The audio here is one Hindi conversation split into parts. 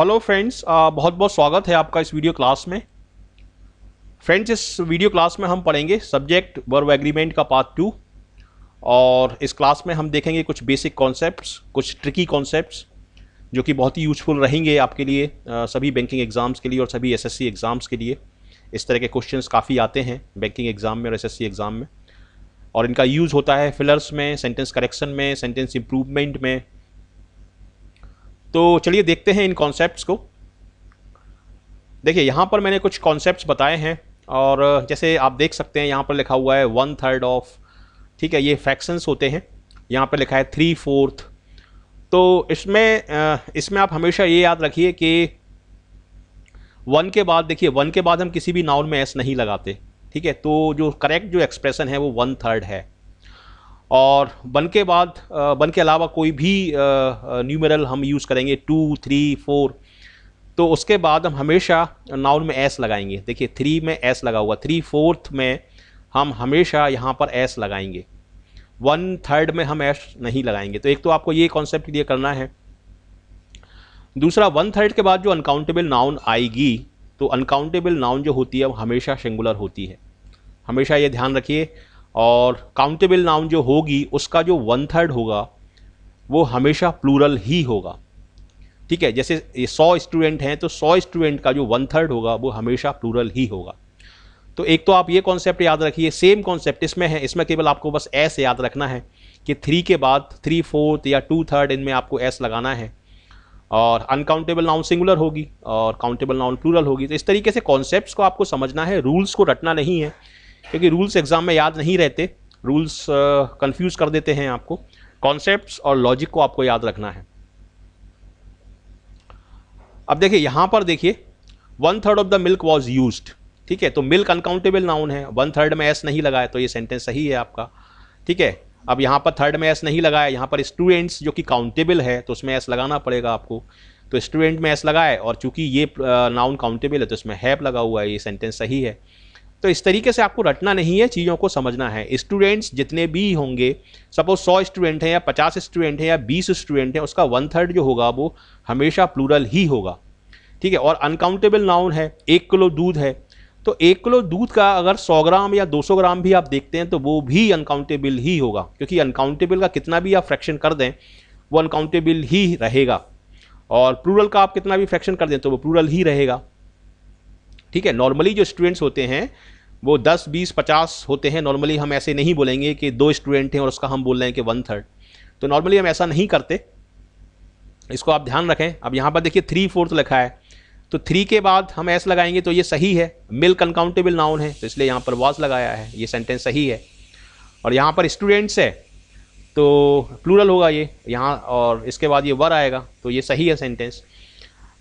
हेलो फ्रेंड्स बहुत बहुत स्वागत है आपका इस वीडियो क्लास में फ्रेंड्स इस वीडियो क्लास में हम पढ़ेंगे सब्जेक्ट वर्व एग्रीमेंट का पार्ट टू और इस क्लास में हम देखेंगे कुछ बेसिक कॉन्सेप्ट्स कुछ ट्रिकी कॉन्सेप्ट्स जो कि बहुत ही यूजफुल रहेंगे आपके लिए सभी बैंकिंग एग्ज़ाम्स के लिए और सभी एस एग्ज़ाम्स के लिए इस तरह के क्वेश्चन काफ़ी आते हैं बैंकिंग एग्ज़ाम में और एस एग्ज़ाम में और इनका यूज़ होता है फिलर्स में सेंटेंस करेक्शन में सेंटेंस इम्प्रूवमेंट में तो चलिए देखते हैं इन कॉन्सेप्ट्स को देखिए यहाँ पर मैंने कुछ कॉन्सेप्ट्स बताए हैं और जैसे आप देख सकते हैं यहाँ पर लिखा हुआ है वन थर्ड ऑफ ठीक है ये फैक्शंस होते हैं यहाँ पर लिखा है थ्री फोर्थ तो इसमें इसमें आप हमेशा ये याद रखिए कि वन के बाद देखिए वन के बाद हम किसी भी नाउन में एस नहीं लगाते ठीक है तो जो करेक्ट जो एक्सप्रेशन है वो वन थर्ड है और वन के बाद वन के अलावा कोई भी न्यूमेरल हम यूज़ करेंगे टू थ्री फोर तो उसके बाद हम हमेशा नाउन में एस लगाएंगे देखिए थ्री में एस लगा हुआ थ्री फोर्थ में हम हमेशा यहाँ पर एस लगाएंगे वन थर्ड में हम एस नहीं लगाएंगे तो एक तो आपको ये कॉन्सेप्ट क्लियर करना है दूसरा वन थर्ड के बाद जो अनकाउंटेबल नाउन आएगी तो अनकाउंटेबल नाउन जो होती है वो हमेशा सिंगुलर होती है हमेशा ये ध्यान रखिए और काउंटेबल नाउन जो होगी उसका जो वन थर्ड होगा वो हमेशा प्लूरल ही होगा ठीक है जैसे ये सौ स्टूडेंट हैं तो सौ स्टूडेंट का जो वन थर्ड होगा वो हमेशा प्लूरल ही होगा तो एक तो आप ये कॉन्सेप्ट याद रखिए सेम कॉन्सेप्ट इसमें है इसमें केवल आपको बस एस याद रखना है कि थ्री के बाद थ्री फोर्थ या टू थर्ड इनमें आपको एस लगाना है और अनकाउंटेबल नाउन सिंगुलर होगी और काउंटेबल नाउन प्लूरल होगी तो इस तरीके से कॉन्सेप्ट को आपको समझना है रूल्स को रटना नहीं है क्योंकि रूल्स एग्ज़ाम में याद नहीं रहते रूल्स कंफ्यूज कर देते हैं आपको कॉन्सेप्ट्स और लॉजिक को आपको याद रखना है अब देखिए यहां पर देखिए one third of the milk was used ठीक है तो मिल्क अनकाउंटेबल नाउन है वन थर्ड में एस नहीं लगाया तो ये सेंटेंस सही है आपका ठीक है अब यहां पर थर्ड में एस नहीं लगाया यहां पर स्टूडेंट्स जो कि काउंटेबल है तो उसमें एस लगाना पड़ेगा आपको तो स्टूडेंट में एस लगाए और चूंकि ये नाउन काउंटेबल है तो इसमें हैप लगा हुआ है ये सेंटेंस सही है तो इस तरीके से आपको रटना नहीं है चीज़ों को समझना है स्टूडेंट्स जितने भी होंगे सपोज सौ स्टूडेंट हैं या पचास स्टूडेंट हैं या बीस स्टूडेंट हैं उसका वन थर्ड जो होगा वो हमेशा प्लूरल ही होगा ठीक है और अनकाउंटेबल नाउन है एक किलो दूध है तो एक किलो दूध का अगर 100 ग्राम या 200 ग्राम भी आप देखते हैं तो वो भी अनकाउंटेबल ही होगा क्योंकि अनकाउंटेबल का कितना भी आप फ्रैक्शन कर दें वो अनकाउंटेबल ही रहेगा और प्लूरल का आप कितना भी फ्रैक्शन कर दें तो वो प्लूरल ही रहेगा ठीक है नॉर्मली जो स्टूडेंट्स होते हैं वो 10, 20, 50 होते हैं नॉर्मली हम ऐसे नहीं बोलेंगे कि दो स्टूडेंट हैं और उसका हम बोल रहे हैं कि वन थर्ड तो नॉर्मली हम ऐसा नहीं करते इसको आप ध्यान रखें अब यहाँ पर देखिए थ्री फोर्थ लिखा है तो थ्री के बाद हम ऐसे लगाएंगे तो ये सही है मिल्क अनकाउंटेबल नाउन है तो इसलिए यहाँ पर वॉज लगाया है ये सेंटेंस सही है और यहाँ पर स्टूडेंट्स है तो प्लूरल होगा ये यहाँ और इसके बाद ये वर आएगा तो ये सही है सेंटेंस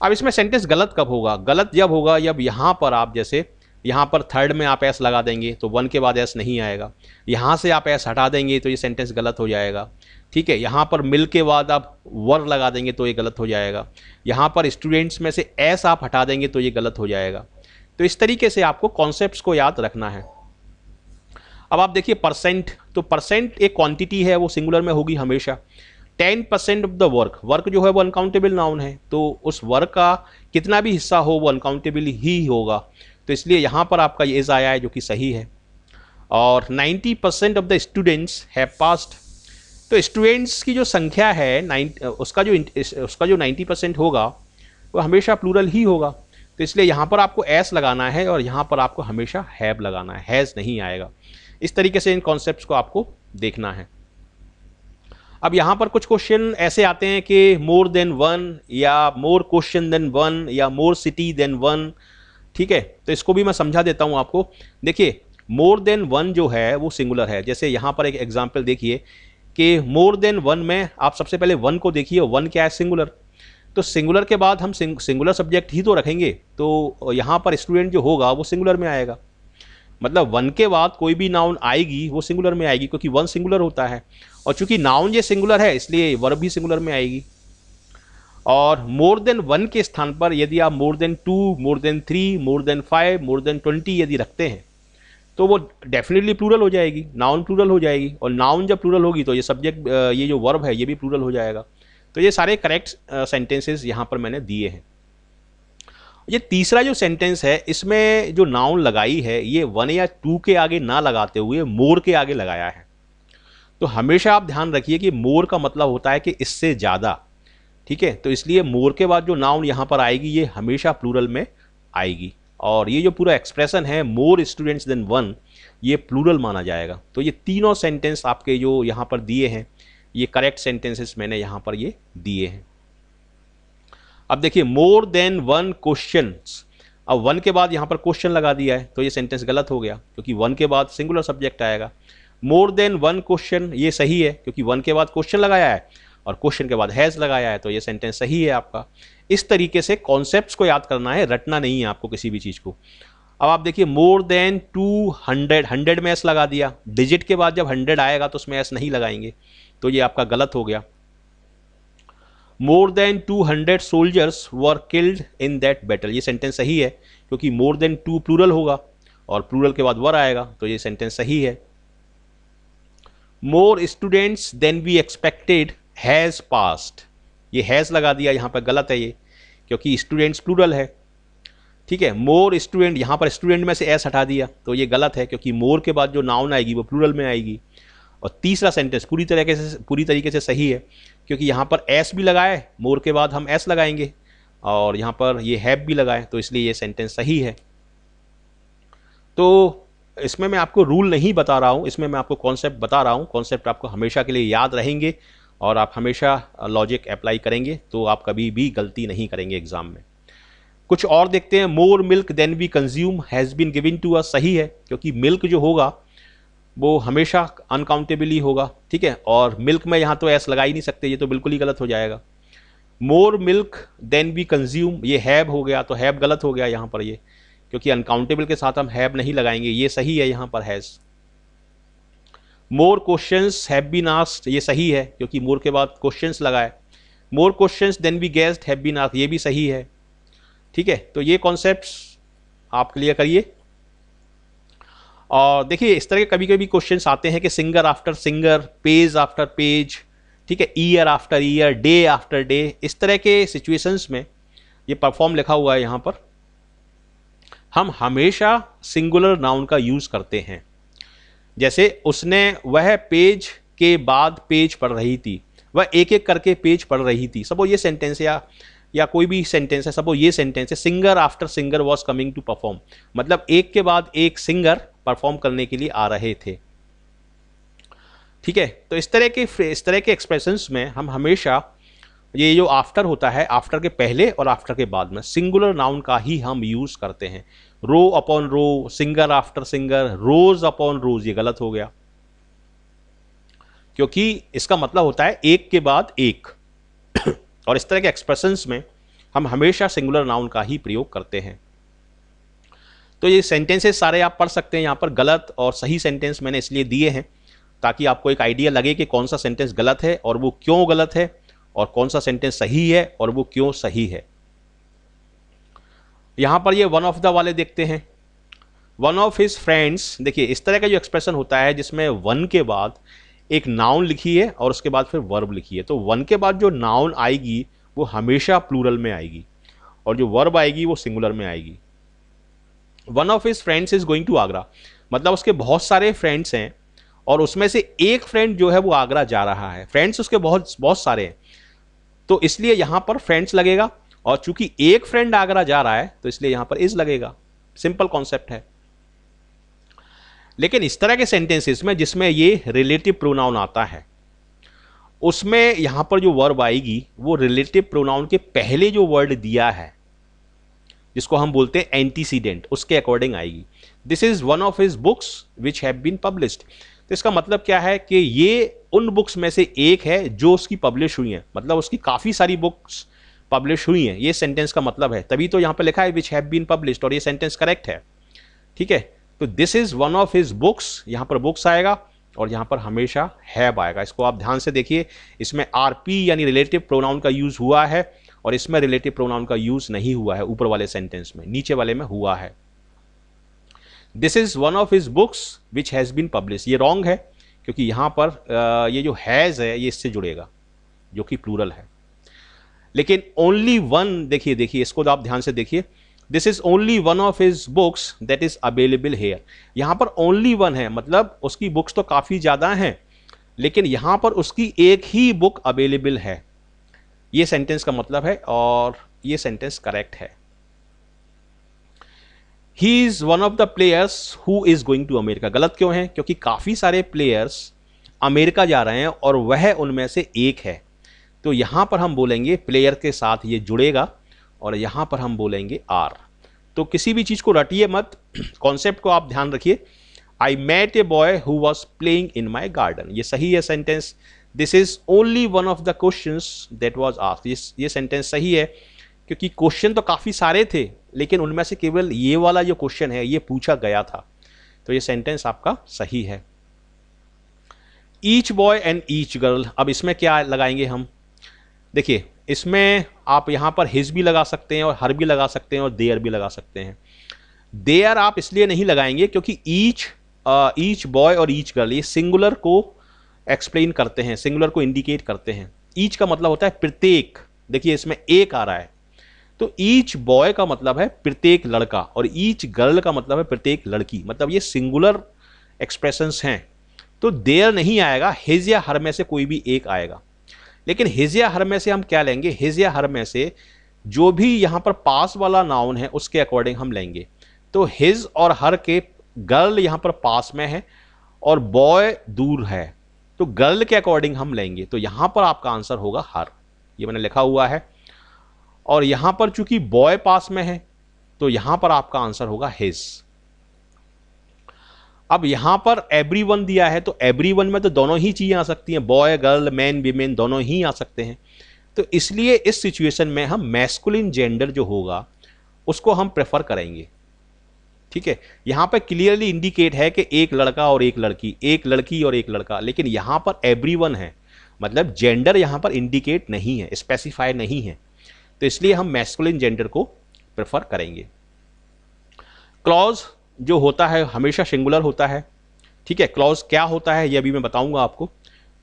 अब इसमें सेंटेंस गलत कब होगा गलत जब होगा जब यहाँ पर आप जैसे यहाँ पर थर्ड में आप एस लगा देंगे तो वन के बाद एस नहीं आएगा यहाँ से आप एस हटा देंगे तो ये सेंटेंस गलत हो जाएगा ठीक है यहाँ पर मिल के बाद आप वर लगा देंगे तो ये गलत हो जाएगा यहाँ पर स्टूडेंट्स में से एस आप हटा देंगे तो ये गलत हो जाएगा तो इस तरीके से आपको कॉन्सेप्ट को याद रखना है अब आप देखिए परसेंट तो परसेंट एक क्वांटिटी है वो सिंगुलर में होगी हमेशा ten percent of the work work जो है वो अनकाउंटेबल नाउन है तो उस वर्क का कितना भी हिस्सा हो वो अनकाउंटेबल ही होगा तो इसलिए यहाँ पर आपका एज आया है जो कि सही है और 90 परसेंट ऑफ द स्टूडेंट्स है पास्ट तो स्टूडेंट्स की जो संख्या है नाइन उसका जो उसका जो 90 परसेंट होगा वो हमेशा प्लूरल ही होगा तो इसलिए यहाँ पर आपको एस लगाना है और यहाँ पर आपको हमेशा हैब लगाना है हैज़ नहीं आएगा इस तरीके से इन कॉन्सेप्ट को आपको देखना है अब यहाँ पर कुछ क्वेश्चन ऐसे आते हैं कि मोर देन वन या मोर क्वेश्चन देन वन या मोर सिटी देन वन ठीक है तो इसको भी मैं समझा देता हूँ आपको देखिए मोर देन वन जो है वो सिंगुलर है जैसे यहाँ पर एक एग्जाम्पल देखिए कि मोर देन वन में आप सबसे पहले वन को देखिए वन क्या है सिंगुलर तो सिंगुलर के बाद हम सिंगुलर सब्जेक्ट ही तो रखेंगे तो यहाँ पर स्टूडेंट जो होगा वो सिंगुलर में आएगा मतलब वन के बाद कोई भी नाउन आएगी वो सिंगुलर में आएगी क्योंकि वन सिंगुलर होता है और चूंकि नाउन ये सिंगुलर है इसलिए वर्ब भी सिंगुलर में आएगी और मोर देन वन के स्थान पर यदि आप more than two more than three more than five more than twenty यदि रखते हैं तो वो डेफिनेटली प्लूरल हो जाएगी नाउन प्लूरल हो जाएगी और नाउन जब प्लूरल होगी तो ये सब्जेक्ट ये जो वर्ब है ये भी प्लूरल हो जाएगा तो ये सारे करेक्ट सेंटेंसेस यहाँ पर मैंने दिए हैं ये तीसरा जो सेंटेंस है इसमें जो नाउन लगाई है ये वन या टू के आगे ना लगाते हुए मोर के आगे लगाया है तो हमेशा आप ध्यान रखिए कि मोर का मतलब होता है कि इससे ज़्यादा ठीक है तो इसलिए मोर के बाद जो नाउन यहाँ पर आएगी ये हमेशा प्लूरल में आएगी और ये जो पूरा एक्सप्रेशन है मोर स्टूडेंट्स देन वन ये प्लूरल माना जाएगा तो ये तीनों सेंटेंस आपके जो यहाँ पर दिए हैं ये करेक्ट सेंटेंसेस मैंने यहाँ पर ये दिए हैं अब देखिए मोर देन वन क्वेश्चन अब वन के बाद यहाँ पर क्वेश्चन लगा दिया है तो ये सेंटेंस गलत हो गया क्योंकि वन के बाद सिंगुलर सब्जेक्ट आएगा मोर देन वन क्वेश्चन ये सही है क्योंकि वन के बाद क्वेश्चन लगाया है और क्वेश्चन के बाद हैज़ लगाया है तो ये सेंटेंस सही है आपका इस तरीके से कॉन्सेप्ट को याद करना है रटना नहीं है आपको किसी भी चीज़ को अब आप देखिए more than two hundred hundred में एस लगा दिया डिजिट के बाद जब हंड्रेड आएगा तो उसमें एस नहीं लगाएंगे तो ये आपका गलत हो गया more than 200 soldiers were killed in that battle ये सेंटेंस सही है क्योंकि मोर देन टू प्लूरल होगा और प्लूरल के बाद वर आएगा तो ये सेंटेंस सही है more students than we expected has passed ये हैज़ लगा दिया यहाँ पर गलत है ये क्योंकि स्टूडेंट्स प्लूरल है ठीक है मोर स्टूडेंट यहाँ पर स्टूडेंट में से एस हटा दिया तो ये गलत है क्योंकि मोर के बाद जो नाउन आएगी वो प्लूरल में आएगी और तीसरा सेंटेंस पूरी तरीके से पूरी तरीके से सही है क्योंकि यहाँ पर एस भी लगाए मोर के बाद हम एस लगाएंगे और यहाँ पर ये हैव भी लगाए तो इसलिए ये सेंटेंस सही है तो इसमें मैं आपको रूल नहीं बता रहा हूँ इसमें मैं आपको कॉन्सेप्ट बता रहा हूँ कॉन्सेप्ट आपको हमेशा के लिए याद रहेंगे और आप हमेशा लॉजिक अप्लाई करेंगे तो आप कभी भी गलती नहीं करेंगे एग्ज़ाम में कुछ और देखते हैं more milk than we consume has been given to a सही है क्योंकि मिल्क जो होगा वो हमेशा अनकाउंटेबली होगा ठीक है और मिल्क में यहाँ तो ऐस लगा ही नहीं सकते ये तो बिल्कुल ही गलत हो जाएगा more milk than we consume ये हैब हो गया तो हैब गलत हो गया यहाँ पर ये क्योंकि अनकाउंटेबल के साथ हम हैब नहीं लगाएंगे ये सही है यहाँ पर has more question have been asked ये सही है क्योंकि मोर के बाद क्वेश्चन लगाए more question than be guessed have been asked ये भी सही है ठीक है तो ये कॉन्सेप्ट आप क्लियर करिए और देखिए इस तरह के कभी कभी क्वेश्चंस आते हैं कि singer after singer page after page ठीक है year after year day after day इस तरह के सिचुएशंस में ये परफॉर्म लिखा हुआ है यहाँ पर हम हमेशा सिंगुलर नाउन का यूज़ करते हैं जैसे उसने वह पेज के बाद पेज पढ़ रही थी वह एक एक करके पेज पढ़ रही थी सबो ये सेंटेंस या या कोई भी सेंटेंस है सबो ये सेंटेंस है singer after singer was coming to perform मतलब एक के बाद एक सिंगर परफॉर्म करने के लिए आ रहे थे ठीक है तो इस तरह के इस तरह के एक्सप्रेशंस में हम हमेशा ये जो आफ्टर होता है आफ्टर के पहले और आफ्टर के बाद में सिंगुलर नाउन का ही हम यूज़ करते हैं row upon row singer after singer rose upon rose ये गलत हो गया क्योंकि इसका मतलब होता है एक के बाद एक और इस तरह के एक्सप्रेशंस में हम हमेशा सिंगुलर नाउन का ही प्रयोग करते हैं तो ये सेंटेंसेस सारे आप पढ़ सकते हैं यहाँ पर गलत और सही सेंटेंस मैंने इसलिए दिए हैं ताकि आपको एक आइडिया लगे कि कौन सा सेंटेंस गलत है और वो क्यों गलत है और कौन सा सेंटेंस सही है और वो क्यों सही है यहाँ पर ये वन ऑफ द वाले देखते हैं वन ऑफ हिज फ्रेंड्स देखिए इस तरह का जो एक्सप्रेशन होता है जिसमें वन के बाद एक नाउन लिखी है और उसके बाद फिर वर्ब लिखी है तो वन के बाद जो नाउन आएगी वो हमेशा प्लूरल में आएगी और जो वर्ब आएगी वो सिंगुलर में आएगी one of his friends is going to Agra मतलब उसके बहुत सारे फ्रेंड्स हैं और उसमें से एक फ्रेंड जो है वो आगरा जा रहा है फ्रेंड्स उसके बहुत बहुत सारे हैं तो इसलिए यहाँ पर फ्रेंड्स लगेगा और चूंकि एक फ्रेंड आगरा जा रहा है तो इसलिए यहाँ पर इज लगेगा सिंपल कॉन्सेप्ट है लेकिन इस तरह के सेंटेंसेस में जिसमें ये रिलेटिव प्रोनाउन आता है उसमें यहाँ पर जो वर्ब आएगी वो रिलेटिव प्रोनाउन के पहले जो वर्ड दिया है जिसको हम बोलते हैं एंटीसीडेंट उसके अकॉर्डिंग आएगी this is one of his books which have been published तो इसका मतलब क्या है कि ये उन बुक्स में से एक है जो उसकी पब्लिश हुई है मतलब उसकी काफ़ी सारी बुक्स पब्लिश हुई हैं ये सेंटेंस का मतलब है तभी तो यहाँ पे लिखा है विच हैव बीन पब्लिश्ड और ये सेंटेंस करेक्ट है ठीक है तो this is one of his books यहाँ पर बुक्स आएगा और यहाँ पर हमेशा हैव आएगा इसको आप ध्यान से देखिए इसमें आर पी यानी रिलेटिव प्रोनाउन का यूज़ हुआ है और इसमें रिलेटिव प्रोनाउन का यूज नहीं हुआ है ऊपर वाले सेंटेंस में नीचे वाले में हुआ है this is one of his books which has been publish ये रॉन्ग है क्योंकि यहाँ पर ये जो हैज़ है ये इससे जुड़ेगा जो कि प्लूरल है लेकिन ओनली वन देखिए देखिए इसको आप ध्यान से देखिए this is only one of his books that is available here यहाँ पर ओनली वन है मतलब उसकी बुक्स तो काफ़ी ज़्यादा हैं लेकिन यहाँ पर उसकी एक ही बुक अवेलेबल है ये सेंटेंस का मतलब है और ये सेंटेंस करेक्ट है he is one of the players who is going to America गलत क्यों है क्योंकि काफ़ी सारे प्लेयर्स अमेरिका जा रहे हैं और वह उनमें से एक है तो यहां पर हम बोलेंगे प्लेयर के साथ ये जुड़ेगा और यहां पर हम बोलेंगे आर तो किसी भी चीज़ को रटिए मत कॉन्सेप्ट को आप ध्यान रखिए I met a boy who was playing in my garden ये सही है sentence this is only one of the question that was asked ये ये सेंटेंस सही है क्योंकि क्वेश्चन तो काफ़ी सारे थे लेकिन उनमें से केवल ये वाला जो क्वेश्चन है ये पूछा गया था तो ये सेंटेंस आपका सही है each boy and each girl अब इसमें क्या लगाएंगे हम देखिए इसमें आप यहाँ पर हिज भी लगा सकते हैं और हर भी लगा सकते हैं और देयर भी लगा सकते हैं देयर आप इसलिए नहीं लगाएंगे क्योंकि ईच ईच बॉय और ईच गर्ल ये सिंगुलर को एक्सप्लेन करते हैं सिंगुलर को इंडिकेट करते हैं ईच का मतलब होता है प्रत्येक देखिए इसमें एक आ रहा है तो ईच बॉय का मतलब है प्रत्येक लड़का और ईच गर्ल का मतलब है प्रत्येक लड़की मतलब ये सिंगुलर एक्सप्रेशंस हैं तो देयर नहीं आएगा हिज या हर में से कोई भी एक आएगा लेकिन हिज या हर में से हम क्या लेंगे हिज या हर में से जो भी यहाँ पर पास वाला नाउन है उसके अकॉर्डिंग हम लेंगे तो हिज और हर के गर्ल यहाँ पर पास में है और बॉय दूर है तो गर्ल के अकॉर्डिंग हम लेंगे तो यहां पर आपका आंसर होगा हर ये मैंने लिखा हुआ है और यहां पर चूंकि बॉय पास में है तो यहां पर आपका आंसर होगा हिज अब यहां पर एवरी वन दिया है तो एवरी वन में तो दोनों ही चीज़ें आ सकती हैं बॉय गर्ल मैन वीमेन दोनों ही आ सकते हैं तो इसलिए इस सिचुएशन में हम मैस्कुलिन जेंडर जो होगा उसको हम प्रेफर करेंगे ठीक है यहाँ पर क्लियरली इंडिकेट है कि एक लड़का और एक लड़की एक लड़की और एक लड़का लेकिन यहाँ पर एवरीवन है मतलब जेंडर यहाँ पर इंडिकेट नहीं है स्पेसिफाई नहीं है तो इसलिए हम मैस्कुलिन जेंडर को प्रेफर करेंगे क्लॉज जो होता है हमेशा सिंगुलर होता है ठीक है क्लॉज क्या होता है यह अभी मैं बताऊंगा आपको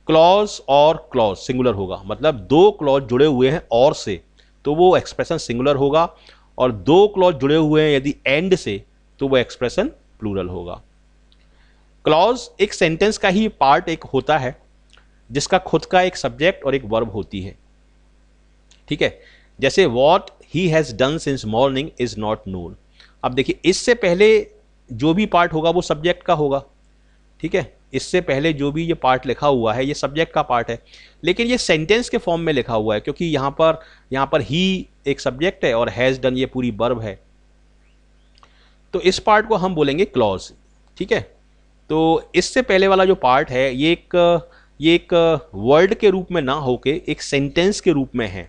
क्लॉज और क्लॉज सिंगुलर होगा मतलब दो क्लॉज जुड़े हुए हैं और से तो वो एक्सप्रेशन सिंगुलर होगा और दो क्लॉज जुड़े हुए हैं यदि एंड से तो वो एक्सप्रेशन प्लूरल होगा क्लॉज एक सेंटेंस का ही पार्ट एक होता है जिसका खुद का एक सब्जेक्ट और एक वर्ब होती है ठीक है जैसे what he has done since morning is not known अब देखिए इससे पहले जो भी पार्ट होगा वो सब्जेक्ट का होगा ठीक है इससे पहले जो भी ये पार्ट लिखा हुआ है ये सब्जेक्ट का पार्ट है लेकिन ये सेंटेंस के फॉर्म में लिखा हुआ है क्योंकि यहाँ पर यहाँ पर ही एक सब्जेक्ट है और हैज़ डन ये पूरी बर्ब है तो इस पार्ट को हम बोलेंगे क्लॉज ठीक है तो इससे पहले वाला जो पार्ट है ये एक ये एक वर्ड के रूप में ना होके एक सेंटेंस के रूप में है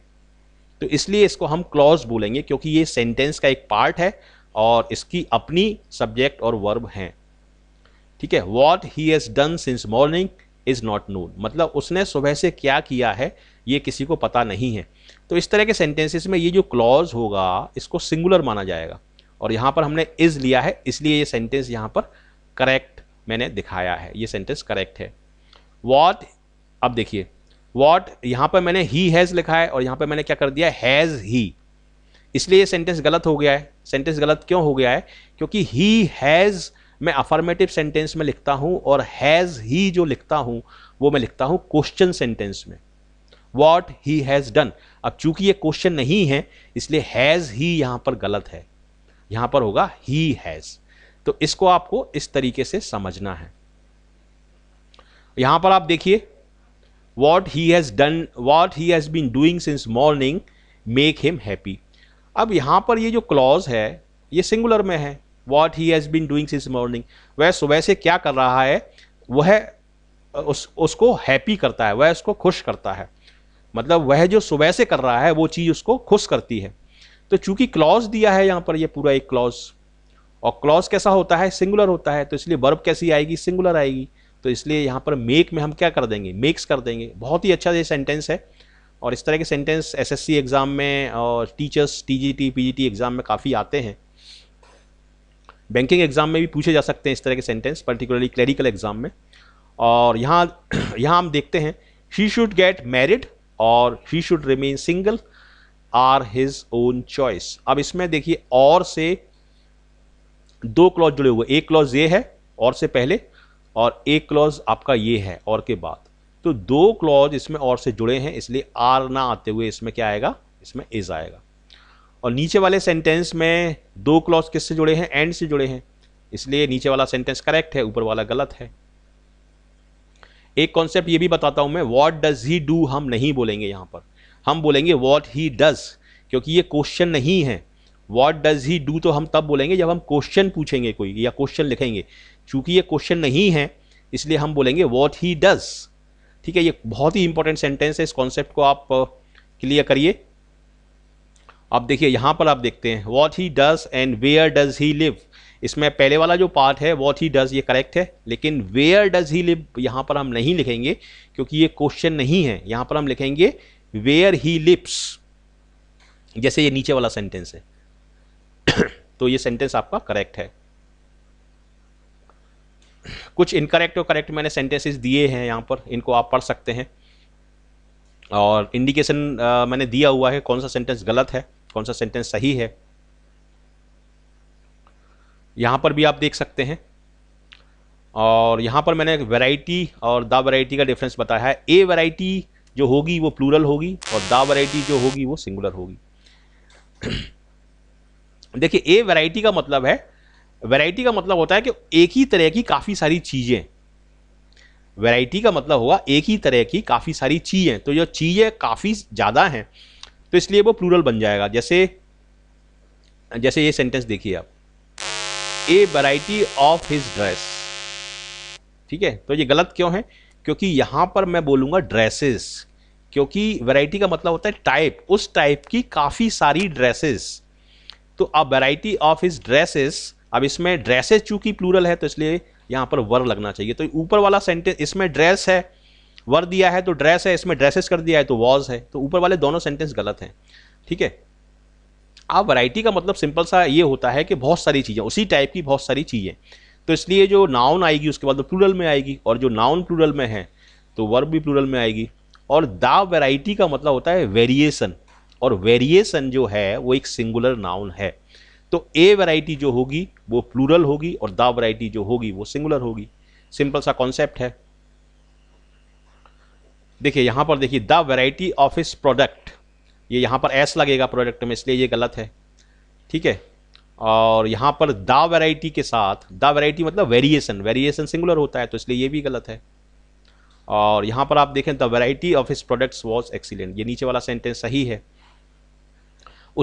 तो इसलिए इसको हम क्लॉज बोलेंगे क्योंकि ये सेंटेंस का एक पार्ट है और इसकी अपनी सब्जेक्ट और वर्ब हैं ठीक है what he has done since morning is not known मतलब उसने सुबह से क्या किया है ये किसी को पता नहीं है तो इस तरह के सेंटेंसेस में ये जो क्लॉज होगा इसको सिंगुलर माना जाएगा और यहाँ पर हमने इज लिया है इसलिए ये सेंटेंस यहाँ पर करेक्ट मैंने दिखाया है ये सेंटेंस करेक्ट है वॉट अब देखिए वॉट यहाँ पर मैंने ही हैज़ लिखा है और यहाँ पर मैंने क्या कर दिया हैज़ ही इसलिए ये सेंटेंस गलत हो गया है सेंटेंस गलत क्यों हो गया है क्योंकि ही हैज़ मैं अफर्मेटिव सेंटेंस में लिखता हूँ और हैज़ ही जो लिखता हूँ वो मैं लिखता हूँ क्वेश्चन सेंटेंस में वॉट ही हैज़ डन अब चूंकि ये क्वेश्चन नहीं है इसलिए हैज़ ही यहाँ पर गलत है यहां पर होगा ही हैज़ तो इसको आपको इस तरीके से समझना है यहां पर आप देखिए what he has done what he has been doing since morning make him happy अब यहां पर ये जो क्लॉज है ये सिंगुलर में है what he has been doing since morning वह सुबह से क्या कर रहा है वह उस उसको हैप्पी करता है वह उसको खुश करता है मतलब वह जो सुबह से कर रहा है वो चीज़ उसको खुश करती है तो चूंकि क्लॉज दिया है यहाँ पर ये यह पूरा एक क्लॉज और क्लॉज कैसा होता है सिंगुलर होता है तो इसलिए बर्ब कैसी आएगी सिंगुलर आएगी तो इसलिए यहाँ पर मेक में हम क्या कर देंगे मेक्स कर देंगे बहुत ही अच्छा ये सेंटेंस है और इस तरह के सेंटेंस एसएससी एग्ज़ाम में और टीचर्स टीजीटी पीजीटी एग्ज़ाम में काफ़ी आते हैं बैंकिंग एग्ज़ाम में भी पूछे जा सकते हैं इस तरह के सेंटेंस पर्टिकुलरली क्लरिकल एग्ज़ाम में और यहाँ यहाँ हम देखते हैं शी शुड गेट मैरिड और she should remain single are his own choice अब इसमें देखिए और से दो क्लॉज जुड़े हुए एक क्लॉज ये है और से पहले और एक क्लॉज आपका ये है और के बाद तो दो क्लॉज इसमें और से जुड़े हैं इसलिए आर ना आते हुए इसमें क्या आएगा इसमें इज आएगा और नीचे वाले सेंटेंस में दो क्लॉज किससे जुड़े हैं एंड से जुड़े हैं इसलिए नीचे वाला सेंटेंस करेक्ट है ऊपर वाला गलत है एक कॉन्सेप्ट ये भी बताता हूं मैं व्हाट डज ही डू हम नहीं बोलेंगे यहां पर हम बोलेंगे वॉट ही डज़ क्योंकि ये क्वेश्चन नहीं है वॉट डज़ ही डू तो हम तब बोलेंगे जब हम क्वेश्चन पूछेंगे कोई या क्वेश्चन लिखेंगे चूंकि ये क्वेश्चन नहीं है इसलिए हम बोलेंगे वॉट ही डज़ ठीक है ये बहुत ही इंपॉर्टेंट सेंटेंस है इस कॉन्सेप्ट को आप क्लियर uh, करिए अब देखिए यहाँ पर आप देखते हैं what he does and where does he live इसमें पहले वाला जो पार्ट है वॉट ही डज़ ये करेक्ट है लेकिन वेयर डज़ ही लिव यहाँ पर हम नहीं लिखेंगे क्योंकि ये क्वेश्चन नहीं है यहाँ पर हम लिखेंगे वेयर ही लिप्स जैसे ये नीचे वाला सेंटेंस है तो ये सेंटेंस आपका करेक्ट है कुछ इनकरेक्ट और करेक्ट मैंने सेंटेंसेस दिए हैं यहां पर इनको आप पढ़ सकते हैं और इंडिकेशन मैंने दिया हुआ है कौन सा सेंटेंस गलत है कौन सा सेंटेंस सही है यहां पर भी आप देख सकते हैं और यहां पर मैंने वैरायटी और द वैरायटी का डिफरेंस बताया है ए वैरायटी जो होगी वो प्लूरल होगी और दा वैरायटी जो होगी वो सिंगुलर होगी देखिए ए वैरायटी का मतलब है वैरायटी का मतलब होता है कि एक ही तरह की काफ़ी सारी चीज़ें वैरायटी का मतलब होगा एक ही तरह की काफ़ी सारी चीज़ें तो जो चीज़ें काफ़ी ज़्यादा हैं तो इसलिए वो प्लूरल बन जाएगा जैसे जैसे ये सेंटेंस देखिए आप a variety of his dress ठीक है तो ये गलत क्यों है क्योंकि यहाँ पर मैं बोलूँगा ड्रेसेस क्योंकि वैरायटी का मतलब होता है टाइप उस टाइप की काफ़ी सारी ड्रेसेस तो अब वैरायटी ऑफ इस ड्रेसेस अब इसमें ड्रेसेस चूंकि प्लूरल है तो इसलिए यहाँ पर वर लगना चाहिए तो ऊपर वाला सेंटेंस इसमें ड्रेस है वर दिया है तो ड्रेस है इसमें ड्रेसेस कर दिया है तो वॉज है तो ऊपर वाले दोनों सेंटेंस गलत हैं ठीक है अब वैरायटी का मतलब सिंपल सा ये होता है कि बहुत सारी चीज़ें उसी टाइप की बहुत सारी चीज़ें तो इसलिए जो नाउन आएगी उसके बाद तो प्लूरल में आएगी और जो नाउन प्लूरल में है तो वर्ब भी प्लूरल में आएगी और दा वेराइटी का मतलब होता है वेरिएशन और वेरिएशन जो है वो एक सिंगुलर नाउन है तो ए वैरायटी जो होगी वो प्लूरल होगी और दा वैरायटी जो होगी वो सिंगुलर होगी सिंपल सा कॉन्सेप्ट है देखिए यहाँ पर देखिए the variety of his product ये यहाँ पर एस लगेगा प्रोडक्ट में इसलिए ये गलत है ठीक है और यहाँ पर दा वैरायटी के साथ दा वैरायटी मतलब वेरिएशन वेरिएशन सिंगुलर होता है तो इसलिए ये भी गलत है और यहाँ पर आप देखें the variety of his products was excellent ये नीचे वाला सेंटेंस सही है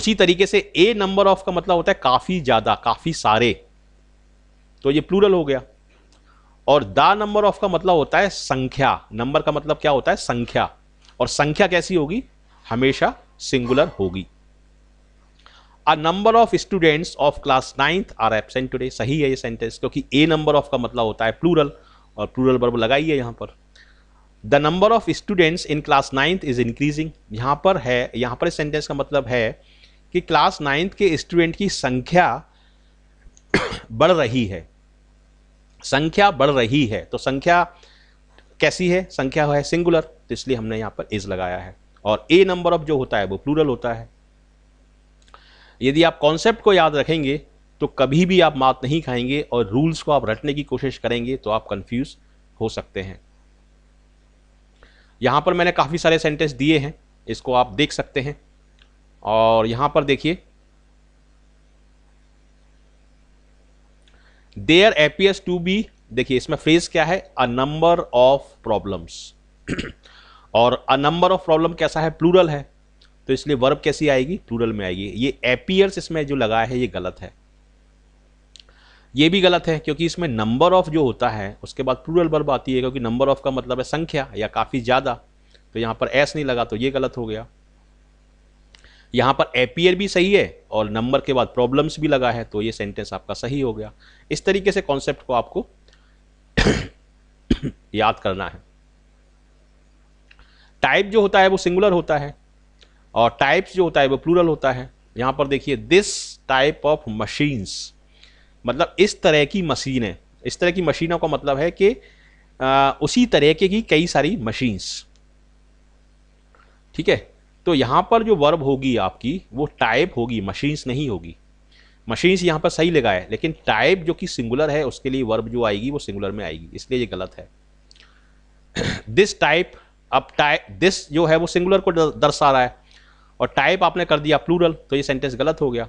उसी तरीके से ए नंबर ऑफ का मतलब होता है काफ़ी ज़्यादा काफ़ी सारे तो ये प्लूरल हो गया और द नंबर ऑफ का मतलब होता है संख्या नंबर का मतलब क्या होता है संख्या और संख्या कैसी होगी हमेशा सिंगुलर होगी a number of students of class ninth are absent today सही है ये सेंटेंस क्योंकि ए नंबर ऑफ का मतलब होता है प्लूरल और प्लूरल वर्ब लगाइए यहाँ पर the number of students in class ninth is increasing यहाँ पर है यहाँ पर इस सेंटेंस का मतलब है कि क्लास नाइन्थ के स्टूडेंट की संख्या बढ़ रही है संख्या बढ़ रही है तो संख्या कैसी है संख्या है सिंगुलर तो इसलिए हमने यहाँ पर इज लगाया है और ए नंबर ऑफ जो होता है वो प्लूरल होता है यदि आप कॉन्सेप्ट को याद रखेंगे तो कभी भी आप मात नहीं खाएंगे और रूल्स को आप रटने की कोशिश करेंगे तो आप कंफ्यूज हो सकते हैं यहां पर मैंने काफ़ी सारे सेंटेंस दिए हैं इसको आप देख सकते हैं और यहां पर देखिए देयर एपीएस टू बी देखिए इसमें फ्रेज क्या है अ नंबर ऑफ प्रॉब्लम्स और अ नंबर ऑफ प्रॉब्लम कैसा है प्लूरल है तो इसलिए वर्ब कैसी आएगी प्लूरल में आएगी ये एपियर्स इसमें जो लगा है ये गलत है ये भी गलत है क्योंकि इसमें नंबर ऑफ जो होता है उसके बाद प्लूरल वर्ब आती है क्योंकि नंबर ऑफ का मतलब है संख्या या काफ़ी ज़्यादा तो यहाँ पर एस नहीं लगा तो ये गलत हो गया यहाँ पर एपियर भी सही है और नंबर के बाद प्रॉब्लम्स भी लगा है तो ये सेंटेंस आपका सही हो गया इस तरीके से कॉन्सेप्ट को आपको याद करना है टाइप जो होता है वो सिंगुलर होता है और टाइप्स जो होता है वो प्लूरल होता है यहाँ पर देखिए दिस टाइप ऑफ मशीन्स मतलब इस तरह की मशीनें इस तरह की मशीनों का मतलब है कि आ, उसी तरह के की कई सारी मशीन्स ठीक है तो यहाँ पर जो वर्ब होगी आपकी वो टाइप होगी मशीन्स नहीं होगी मशीन्स यहाँ पर सही लगा है लेकिन टाइप जो कि सिंगुलर है उसके लिए वर्ब जो आएगी वो सिंगुलर में आएगी इसलिए ये गलत है दिस टाइप अब टाइप दिस जो है वो सिंगुलर को दर्शा रहा है और टाइप आपने कर दिया प्लूरल तो ये सेंटेंस गलत हो गया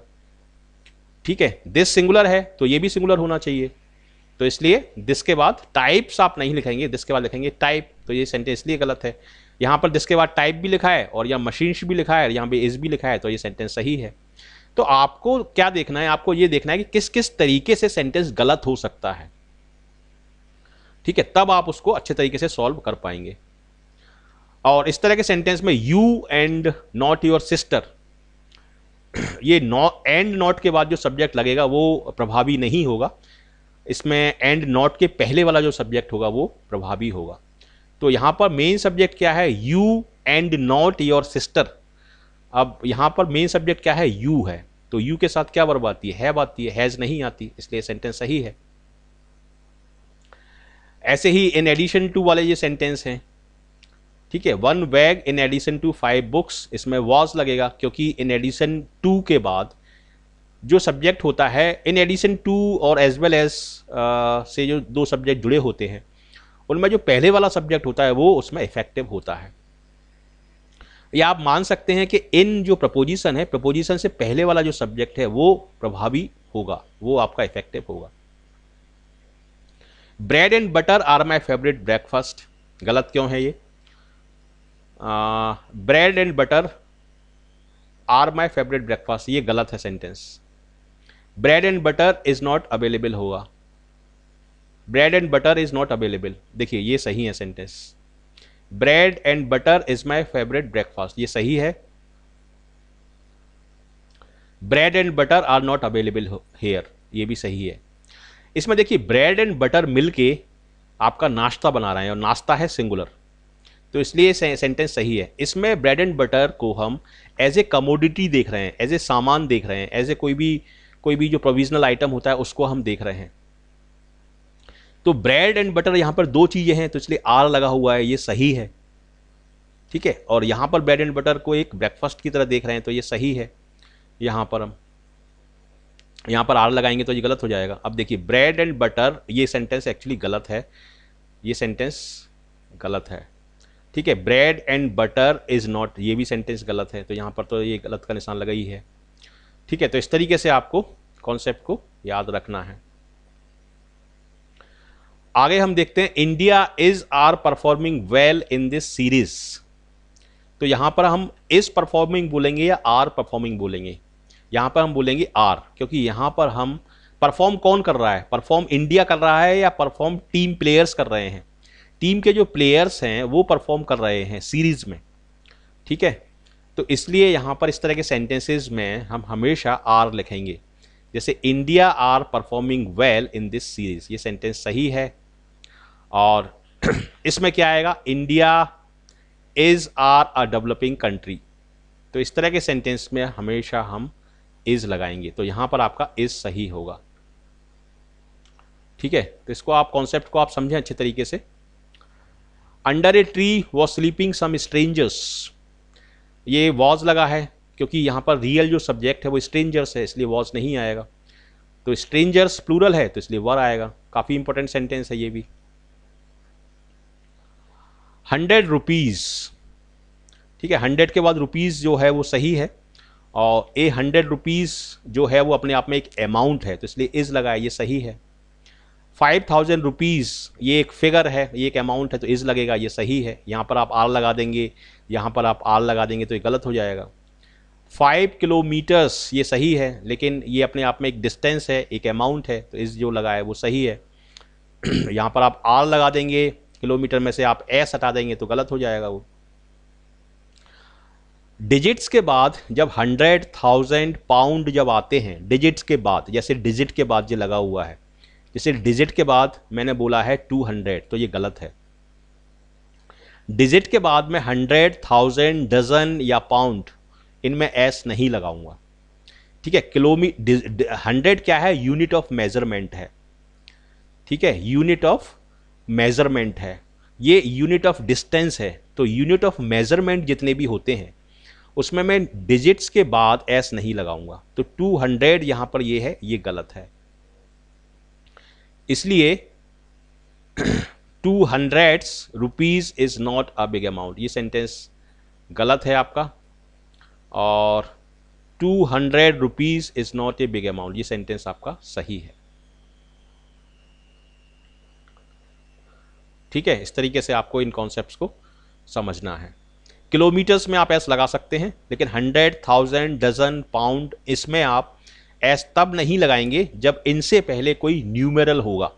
ठीक है दिस सिंगुलर है तो ये भी सिंगुलर होना चाहिए तो इसलिए दिस के बाद टाइप्स आप नहीं लिखेंगे दिस के बाद लिखेंगे टाइप तो ये सेंटेंस इसलिए गलत है यहाँ पर दिस के बाद टाइप भी लिखा है और यहाँ मशीन्स भी लिखा है और यहाँ पे इज भी लिखा है तो ये सेंटेंस सही है तो आपको क्या देखना है आपको ये देखना है कि किस किस तरीके से सेंटेंस गलत हो सकता है ठीक है तब आप उसको अच्छे तरीके से सॉल्व कर पाएंगे और इस तरह के सेंटेंस में you and not your sister ये नॉ एंड नॉट के बाद जो सब्जेक्ट लगेगा वो प्रभावी नहीं होगा इसमें एंड नॉट के पहले वाला जो सब्जेक्ट होगा वो प्रभावी होगा तो यहाँ पर मेन सब्जेक्ट क्या है you and not your sister अब यहाँ पर मेन सब्जेक्ट क्या है यू है तो यू के साथ क्या वर्ब आती है हैव आती है हैज़ नहीं आती इसलिए सेंटेंस सही है ऐसे ही इन एडिशन टू वाले ये सेंटेंस हैं ठीक है one bag in addition to five books इसमें वॉज लगेगा क्योंकि इन एडिशन टू के बाद जो सब्जेक्ट होता है इन एडिशन टू और एज वेल एज से जो दो सब्जेक्ट जुड़े होते हैं उनमें जो पहले वाला सब्जेक्ट होता है वो उसमें इफेक्टिव होता है या आप मान सकते हैं कि इन जो प्रपोजिशन है प्रपोजिशन से पहले वाला जो सब्जेक्ट है वो प्रभावी होगा वो आपका इफेक्टिव होगा bread and butter are my favourite breakfast गलत क्यों है ये bread and butter are my favourite breakfast ये गलत है sentence bread and butter is not available होगा bread and butter is not available देखिए ये सही है sentence bread and butter is my favourite breakfast ये सही है bread and butter are not available here ये भी सही है इसमें देखिए ब्रेड एंड बटर मिलके आपका नाश्ता बना रहे हैं और नाश्ता है सिंगुलर तो इसलिए सेंटेंस सही है इसमें ब्रेड एंड बटर को हम एज ए कमोडिटी देख रहे हैं एज ए सामान देख रहे हैं एज ए कोई भी कोई भी जो प्रोविजनल आइटम होता है उसको हम देख रहे हैं तो ब्रेड एंड बटर यहाँ पर दो चीज़ें हैं तो इसलिए आर लगा हुआ है ये सही है ठीक है और यहाँ पर ब्रेड एंड बटर को एक ब्रेकफास्ट की तरह देख रहे हैं तो ये सही है यहाँ पर हम यहाँ पर आर लगाएंगे तो ये गलत हो जाएगा अब देखिए ब्रेड एंड बटर ये सेंटेंस एक्चुअली गलत है ये सेंटेंस गलत है ठीक है bread and butter is not ये भी सेंटेंस गलत है तो यहाँ पर तो ये गलत का निशान लगा ही है ठीक है तो इस तरीके से आपको कॉन्सेप्ट को याद रखना है आगे हम देखते हैं India is are performing well in this series तो यहां पर हम इज परफॉर्मिंग बोलेंगे या आर परफॉर्मिंग बोलेंगे यहां पर हम बोलेंगे आर क्योंकि यहां पर हम परफॉर्म कौन कर रहा है परफॉर्म इंडिया कर रहा है या परफॉर्म टीम प्लेयर्स कर रहे हैं टीम के जो प्लेयर्स हैं वो परफॉर्म कर रहे हैं सीरीज में ठीक है तो इसलिए यहाँ पर इस तरह के सेंटेंसेज में हम हमेशा आर लिखेंगे जैसे India are performing well in this series ये सेंटेंस सही है और इसमें क्या आएगा India is are a developing country तो इस तरह के सेंटेंस में हमेशा हम इज लगाएंगे तो यहाँ पर आपका इज सही होगा ठीक है तो इसको आप कॉन्सेप्ट को आप समझें अच्छे तरीके से under a tree was sleeping some strangers ये वॉज लगा है क्योंकि यहाँ पर रियल जो सब्जेक्ट है वो स्ट्रेंजर्स है इसलिए वॉज नहीं आएगा तो स्ट्रेंजर्स प्लूरल है तो इसलिए वर आएगा काफ़ी इंपॉर्टेंट सेंटेंस है ये भी हंड्रेड रुपीज़ ठीक है हंड्रेड के बाद रुपीज़ जो है वो सही है और ए हंड्रेड रुपीज़ जो है वो अपने आप में एक अमाउंट है तो इसलिए इज़ लगाया ये सही है फाइव थाउजेंड रुपीज़ ये एक फिगर है ये एक अमाउंट है तो इज़ लगेगा ये सही है यहाँ पर आप आर लगा देंगे यहाँ पर आप आर लगा देंगे तो ये गलत हो जाएगा फाइव किलोमीटर्स ये सही है लेकिन ये अपने आप में एक डिस्टेंस है एक अमाउंट है तो इस जो लगा है वो सही है यहाँ पर आप आर लगा देंगे किलोमीटर में से आप एस हटा देंगे तो गलत हो जाएगा वो डिजिट्स के बाद जब हंड्रेड थाउजेंड पाउंड जब आते हैं डिजिट्स के बाद जैसे डिजिट के बाद जो लगा हुआ है जैसे डिजिट के बाद मैंने बोला है टू हंड्रेड तो ये गलत है डिजिट के बाद मैं हंड्रेड थाउजेंड डजन या पाउंड इनमें एस नहीं लगाऊंगा ठीक है किलोमी हंड्रेड क्या है यूनिट ऑफ मेजरमेंट है ठीक है यूनिट ऑफ मेजरमेंट है ये यूनिट ऑफ डिस्टेंस है तो यूनिट ऑफ मेजरमेंट जितने भी होते हैं उसमें मैं डिजिट्स के बाद एस नहीं लगाऊंगा तो 200 हंड्रेड यहाँ पर ये है ये गलत है इसलिए two hundreds rupees is not a big amount ये सेंटेंस गलत है आपका और two hundred rupees is not a big amount ये सेंटेंस आपका सही है ठीक है इस तरीके से आपको इन कॉन्सेप्ट को समझना है किलोमीटर्स में आप ऐसा लगा सकते हैं लेकिन हंड्रेड थाउजेंड डजन पाउंड इसमें आप एस तब नहीं लगाएंगे जब इनसे पहले कोई न्यूमेरल होगा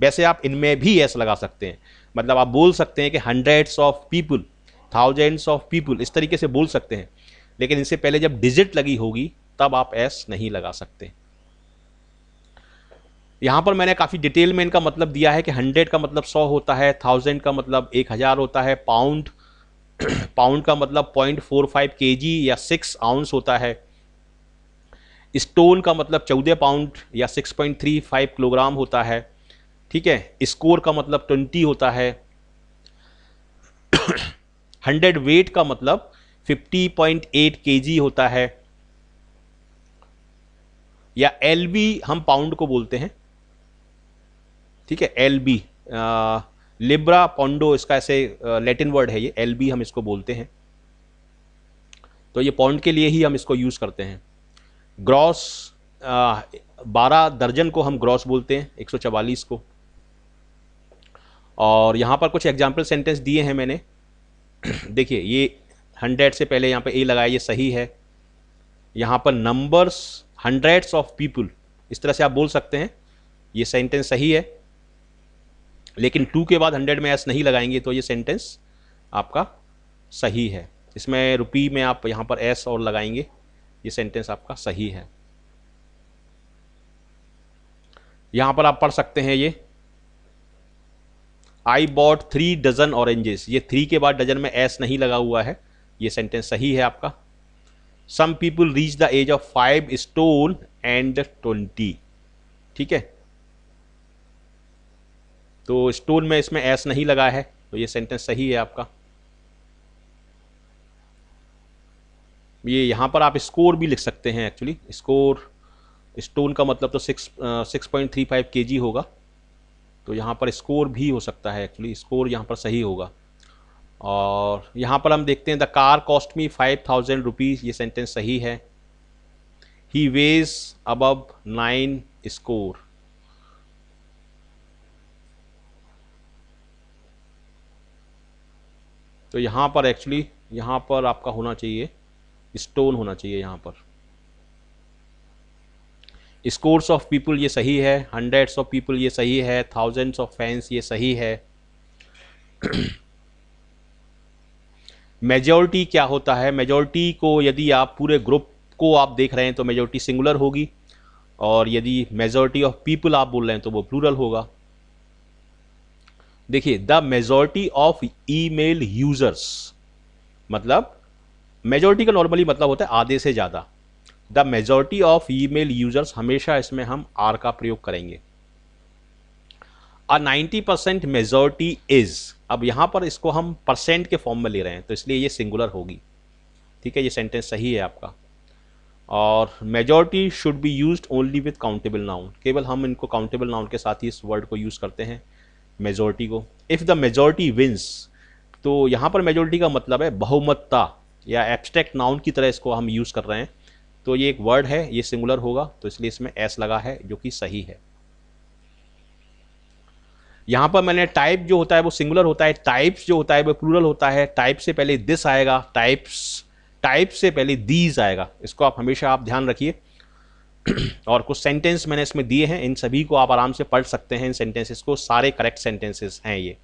वैसे आप इनमें भी एस लगा सकते हैं मतलब आप बोल सकते हैं कि hundreds of people thousands of people इस तरीके से बोल सकते हैं लेकिन इनसे पहले जब डिजिट लगी होगी तब आप एस नहीं लगा सकते यहाँ पर मैंने काफ़ी डिटेल में इनका मतलब दिया है कि हंड्रेड का मतलब सौ होता है थाउजेंड का मतलब एक हज़ार होता है पाउंड पाउंड का मतलब पॉइंट फोर फाइव के जी या सिक्स आउंस होता है स्टोन का मतलब चौदह पाउंड या six point three five kilogram होता है ठीक है स्कोर का मतलब ट्वेंटी होता है हंड्रेड वेट का मतलब फिफ्टी पॉइंट एट के जी होता है या एल बी हम पाउंड को बोलते हैं ठीक है एल बी लिब्रा पॉन्डो इसका ऐसे लैटिन वर्ड है ये एल बी हम इसको बोलते हैं तो ये पाउंड के लिए ही हम इसको यूज़ करते हैं ग्रॉस बारह दर्जन को हम ग्रॉस बोलते हैं एक सौ चवालीस को और यहाँ पर कुछ एग्जाम्पल सेंटेंस दिए हैं मैंने देखिए ये हंड्रेड से पहले यहाँ पर ए लगाया ये सही है यहाँ पर नंबर्स हंड्रेड्स ऑफ पीपल इस तरह से आप बोल सकते हैं ये सेंटेंस सही है लेकिन टू के बाद हंड्रेड में एस नहीं लगाएंगे तो ये सेंटेंस आपका सही है इसमें रुपी में आप यहाँ पर एस और लगाएंगे ये सेंटेंस आपका सही है यहां पर आप पढ़ सकते हैं ये I bought three dozen oranges ये थ्री के बाद डजन में एस नहीं लगा हुआ है ये सेंटेंस सही है आपका some people reach the age of five stone and twenty ठीक है तो स्टोन में इसमें एस नहीं लगा है तो ये सेंटेंस सही है आपका ये यहाँ पर आप स्कोर भी लिख सकते हैं एक्चुअली स्कोर स्टोन का मतलब तो six six point three five K G होगा तो यहाँ पर स्कोर भी हो सकता है एक्चुअली स्कोर यहाँ पर सही होगा और यहाँ पर हम देखते हैं the car cost me five thousand rupees ये सेंटेंस सही है he weighs above nine score तो यहाँ पर एक्चुअली यहाँ पर आपका होना चाहिए स्टोन होना चाहिए यहाँ पर स्कोर्स ऑफ पीपल ये सही है हंड्रेड्स ऑफ पीपल ये सही है थाउजेंड्स ऑफ फैंस ये सही है मेजोरिटी क्या होता है मेजोरिटी को यदि आप पूरे ग्रुप को आप देख रहे हैं तो मेजोरिटी सिंगुलर होगी और यदि मेजोरिटी ऑफ पीपल आप बोल रहे हैं तो वो प्लूरल होगा देखिए the majority of email users मतलब मेजोरिटी का नॉर्मली मतलब होता है आधे से ज़्यादा the majority of email users हमेशा इसमें हम आर का प्रयोग करेंगे अ 90 परसेंट मेजोरिटी इज अब यहाँ पर इसको हम परसेंट के फॉर्म में ले रहे हैं तो इसलिए ये सिंगुलर होगी ठीक है ये सेंटेंस सही है आपका और majority should be use only with countable noun केवल हम इनको काउंटेबल नाउन के साथ ही इस वर्ड को यूज़ करते हैं मेजोरिटी को इफ़ द मेजोरिटी विंस तो यहाँ पर मेजोरिटी का मतलब है बहुमतता या एब्स्ट्रैक्ट नाउन की तरह इसको हम यूज़ कर रहे हैं तो ये एक वर्ड है ये सिंगुलर होगा तो इसलिए इसमें एस लगा है जो कि सही है यहाँ पर मैंने टाइप जो होता है वो सिंगुलर होता है टाइप्स जो होता है वो प्लूरल होता है टाइप से पहले दिस आएगा टाइप्स टाइप से पहले दीज आएगा इसको आप हमेशा आप ध्यान रखिए और कुछ सेंटेंस मैंने इसमें दिए हैं इन सभी को आप आराम से पढ़ सकते हैं इन सेंटेंसेस को सारे करेक्ट सेंटेंसेस हैं ये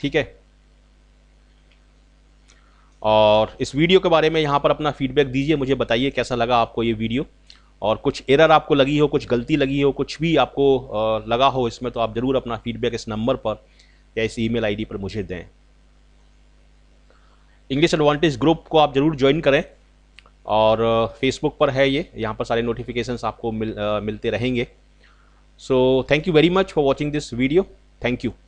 ठीक है और इस वीडियो के बारे में यहाँ पर अपना फीडबैक दीजिए मुझे बताइए कैसा लगा आपको ये वीडियो और कुछ एरर आपको लगी हो कुछ गलती लगी हो कुछ भी आपको लगा हो इसमें तो आप ज़रूर अपना फीडबैक इस नंबर पर या इस ईमेल आईडी पर मुझे दें इंग्लिश एडवांटेज ग्रुप को आप ज़रूर ज्वाइन करें और फेसबुक पर है ये यहाँ पर सारे नोटिफिकेशंस आपको मिल आ, मिलते रहेंगे so thank you very much for watching this video thank you